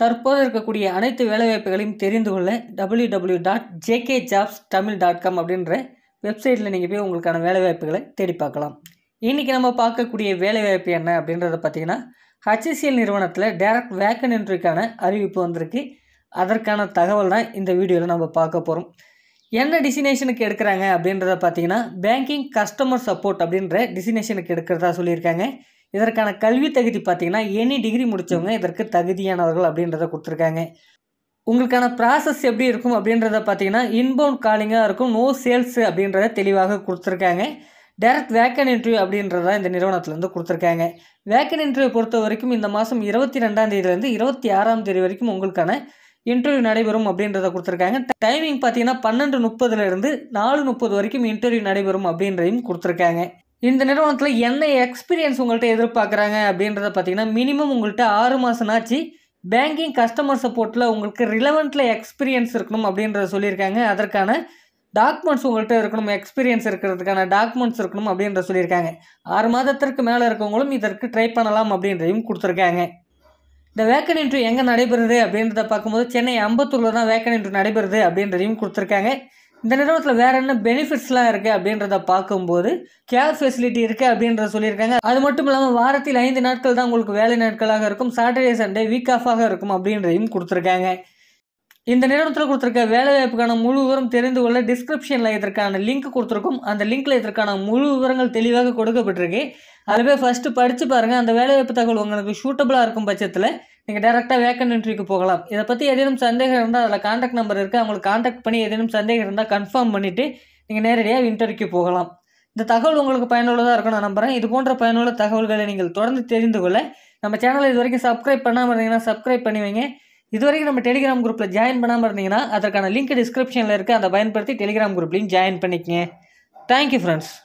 தற்போது இருக்கக்கூடிய அனைத்து வேலைவாய்ப்புகளையும் தெரிந்து கொள்ள W W dot JK jobs Tamil dot com அப்படின்ற வெப்சைட்டில் நீங்கள் போய் உங்களுக்கான வேலைவாய்ப்புகளை தேடி பார்க்கலாம் இன்றைக்கி நம்ம பார்க்கக்கூடிய வேலைவாய்ப்பு என்ன அப்படின்றத பார்த்திங்கன்னா ஹச்சிஎல் நிறுவனத்தில் டேரக்ட் வேக்கன் என்ட்ரிக்கான அறிவிப்பு வந்திருக்கு அதற்கான தகவல் தான் இந்த வீடியோவில் நம்ம பார்க்க போகிறோம் என்ன டிசினேஷனுக்கு எடுக்கிறாங்க அப்படின்றத பார்த்தீங்கன்னா பேங்கிங் கஸ்டமர் சப்போர்ட் அப்படின்ற டிசினேஷனுக்கு எடுக்கிறதா சொல்லியிருக்காங்க இதற்கான கல்வி தகுதி பார்த்தீங்கன்னா எனி டிகிரி முடித்தவங்க இதற்கு தகுதியானவர்கள் அப்படின்றத கொடுத்துருக்காங்க உங்களுக்கான ப்ராசஸ் எப்படி இருக்கும் அப்படின்றத பார்த்தீங்கன்னா இன்பவுண்ட் காலிங்காக இருக்கும் நோ சேல்ஸ் அப்படின்றத தெளிவாக கொடுத்துருக்காங்க டேரக்ட் வேக்கன் இன்டர்வியூ அப்படின்றத இந்த நிறுவனத்துலேருந்து கொடுத்துருக்காங்க வேக்கன் இன்டர்வியூ பொறுத்த வரைக்கும் இந்த மாதம் இருபத்தி ரெண்டாம் தேதியிலேருந்து இருபத்தி ஆறாம் தேதி வரைக்கும் உங்களுக்கான இன்டர்வியூ நடைபெறும் அப்படின்றத கொடுத்துருக்காங்க டைமிங் பார்த்தீங்கன்னா பன்னெண்டு முப்பதுலேருந்து நாலு முப்பது வரைக்கும் இன்டர்வியூ நடைபெறும் அப்படின்றதையும் கொடுத்துருக்காங்க இந்த நிறுவனத்தில் என்ன எக்ஸ்பீரியன்ஸ் உங்கள்கிட்ட எதிர்பார்க்குறாங்க அப்படின்றத பார்த்தீங்கன்னா மினிமம் உங்கள்கிட்ட ஆறு மாதம்னாச்சு பேங்கிங் கஸ்டமர் சப்போர்ட்டில் உங்களுக்கு ரிலவெண்ட்டில் எக்ஸ்பீரியன்ஸ் இருக்கணும் அப்படின்றத சொல்லியிருக்காங்க அதற்கான டாக்குமெண்ட்ஸ் உங்கள்கிட்ட இருக்கணும் எக்ஸ்பீரியன்ஸ் இருக்கிறதுக்கான டாக்குமெண்ட்ஸ் இருக்கணும் அப்படின்ற சொல்லியிருக்காங்க ஆறு மாதத்திற்கு மேலே இருக்கவங்களும் இதற்கு ட்ரை பண்ணலாம் அப்படின்றதையும் கொடுத்துருக்காங்க இந்த வேக்கன் இன்ட்ரிவ் எங்கே நடைபெறுது அப்படின்றத பார்க்கும்போது சென்னை அம்பத்தூரில் தான் வேக்கன் இன்ட்ரிவ் நடைபெறுது அப்படின்றதையும் கொடுத்துருக்காங்க இந்த நிறுவனத்தில் வேறு என்ன பெனிஃபிட்ஸ்லாம் இருக்குது அப்படின்றத பார்க்கும்போது கேர் ஃபெசிலிட்டி இருக்குது அப்படின்றத சொல்லியிருக்காங்க அது மட்டும் இல்லாமல் வாரத்தில் ஐந்து நாட்கள் தான் உங்களுக்கு வேலை நாட்களாக இருக்கும் சாட்டர்டே சண்டே வீக் ஆஃபாக இருக்கும் அப்படின்றதையும் கொடுத்துருக்காங்க இந்த நிறுவனத்தில் கொடுத்துருக்க வேலைவாய்ப்புக்கான முழு விவரம் தெரிந்து கொள்ள டிஸ்கிரிப்ஷனில் இதற்கான லிங்க் கொடுத்துருக்கும் அந்த லிங்க்கில் இதற்கான முழு விவரங்கள் தெளிவாக கொடுக்கப்பட்டிருக்கு அதுவே ஃபஸ்ட்டு படித்து பாருங்கள் அந்த வேலைவாய்ப்பு தகவல் உங்களுக்கு சூட்டபுளாக இருக்கும் பட்சத்தில் நீங்கள் டேரெக்டாக வேக்கன் என்ட்ரிக்கு போகலாம் இதை பற்றி ஏதேனும் சந்தேகம் இருந்தால் அதில் காண்டாக்ட் நம்பர் இருக்குது அவங்களுக்கு காண்டாக்ட் பண்ணி ஏதேனும் சந்தேகம் இருந்தால் கன்ஃபார்ம் பண்ணிவிட்டு நீங்கள் நேரடியாக இன்டர்வியூக்கு போகலாம் இந்த தகவல் உங்களுக்கு பயனுள்ளதாக இருக்கும் நான் நம்புகிறேன் இது போன்ற பயனுள்ள தகவல்களை நீங்கள் தொடர்ந்து தெரிந்து கொள்ள நம்ம சேனலை இது வரைக்கும் சப்ஸ்கிரைப் பண்ணாமல் இருந்தீங்கன்னா சப்ஸ்கிரைப் பண்ணுவீங்க இதுவரைக்கும் இது வரைக்கும் நம்ம டெலிகிராம் குரூப்பில் ஜாயின் பண்ணாமல் இருந்தீங்கன்னா அதற்கான லிங்க் டிஸ்கிரிப்ஷனில் இருக்குது அதை பயன்படுத்தி டெலிகிராம் குரூப்லையும் ஜாயின் பண்ணிக்கங்க தேங்க்யூ ஃப்ரெண்ட்ஸ்